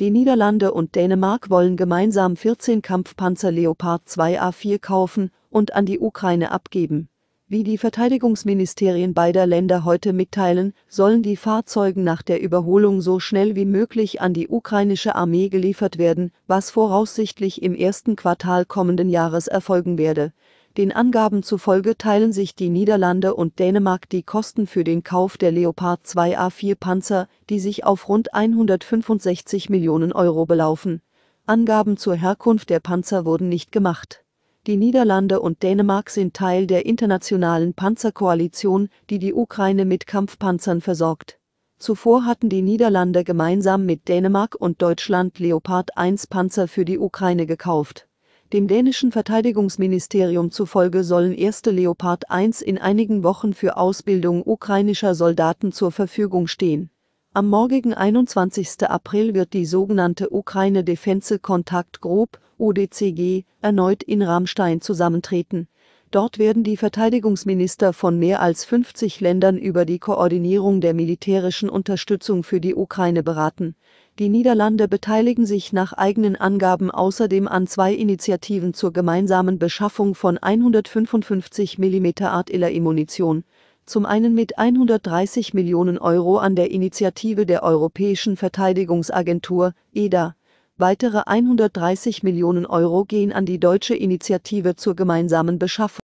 Die Niederlande und Dänemark wollen gemeinsam 14 Kampfpanzer Leopard 2A4 kaufen und an die Ukraine abgeben. Wie die Verteidigungsministerien beider Länder heute mitteilen, sollen die Fahrzeuge nach der Überholung so schnell wie möglich an die ukrainische Armee geliefert werden, was voraussichtlich im ersten Quartal kommenden Jahres erfolgen werde. Den Angaben zufolge teilen sich die Niederlande und Dänemark die Kosten für den Kauf der Leopard 2A4 Panzer, die sich auf rund 165 Millionen Euro belaufen. Angaben zur Herkunft der Panzer wurden nicht gemacht. Die Niederlande und Dänemark sind Teil der internationalen Panzerkoalition, die die Ukraine mit Kampfpanzern versorgt. Zuvor hatten die Niederlande gemeinsam mit Dänemark und Deutschland Leopard 1 Panzer für die Ukraine gekauft dem dänischen Verteidigungsministerium zufolge sollen erste Leopard 1 in einigen Wochen für Ausbildung ukrainischer Soldaten zur Verfügung stehen. Am morgigen 21. April wird die sogenannte Ukraine Defense Contact Group, ODCG, erneut in Ramstein zusammentreten Dort werden die Verteidigungsminister von mehr als 50 Ländern über die Koordinierung der militärischen Unterstützung für die Ukraine beraten. Die Niederlande beteiligen sich nach eigenen Angaben außerdem an zwei Initiativen zur gemeinsamen Beschaffung von 155 mm Artillerie-Munition, zum einen mit 130 Millionen Euro an der Initiative der Europäischen Verteidigungsagentur EDA, weitere 130 Millionen Euro gehen an die deutsche Initiative zur gemeinsamen Beschaffung